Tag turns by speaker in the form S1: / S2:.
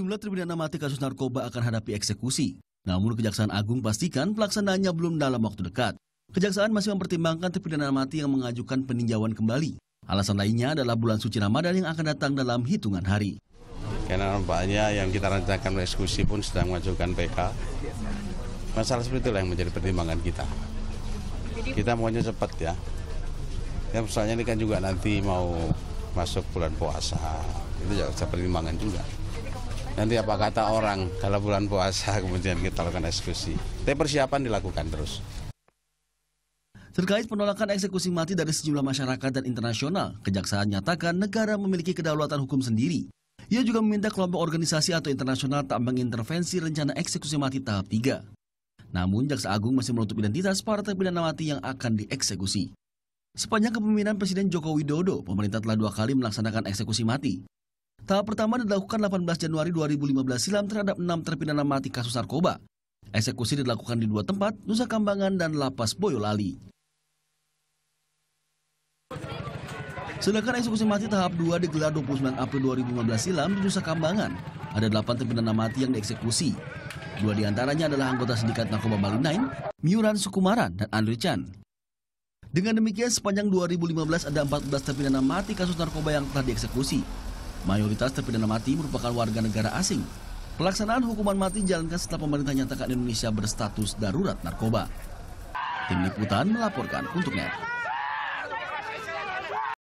S1: Jumlah terpidana mati kasus narkoba akan hadapi eksekusi. Namun Kejaksaan Agung pastikan pelaksanaannya belum dalam waktu dekat. Kejaksaan masih mempertimbangkan terpidana mati yang mengajukan peninjauan kembali. Alasan lainnya adalah bulan suci Ramadan yang akan datang dalam hitungan hari.
S2: Karena banyak yang kita rencanakan eksekusi pun sedang mengajukan PK. Masalah seperti itulah yang menjadi pertimbangan kita. Kita maunya cepat ya. Ya misalnya ini kan juga nanti mau masuk bulan puasa. Itu juga pertimbangan juga. Nanti apa kata orang kalau bulan puasa kemudian kita lakukan eksekusi. Tapi persiapan dilakukan
S1: terus. Terkait penolakan eksekusi mati dari sejumlah masyarakat dan internasional, Kejaksaan nyatakan negara memiliki kedaulatan hukum sendiri. Ia juga meminta kelompok organisasi atau internasional tak mengintervensi rencana eksekusi mati tahap 3. Namun, Jaksa Agung masih menutup identitas para terpidana mati yang akan dieksekusi. Sepanjang kepemimpinan Presiden Joko Widodo, pemerintah telah dua kali melaksanakan eksekusi mati. Tahap pertama dilakukan 18 Januari 2015 silam terhadap enam terpidana mati kasus narkoba. Eksekusi dilakukan di dua tempat, Nusa Kambangan dan Lapas Boyolali. Sedangkan eksekusi mati tahap 2 digelar 29 April 2015 silam di Nusa Kambangan. Ada 8 terpidana mati yang dieksekusi. Dua diantaranya adalah anggota sindikat narkoba Bali 9, Miuran Sukumaran dan Andre Chan. Dengan demikian, sepanjang 2015 ada 14 terpidana mati kasus narkoba yang telah dieksekusi. Mayoritas terpidana mati merupakan warga negara asing. Pelaksanaan hukuman mati dijalankan setelah pemerintah nyatakan Indonesia berstatus darurat narkoba. Tim Liputan melaporkan untuk NET.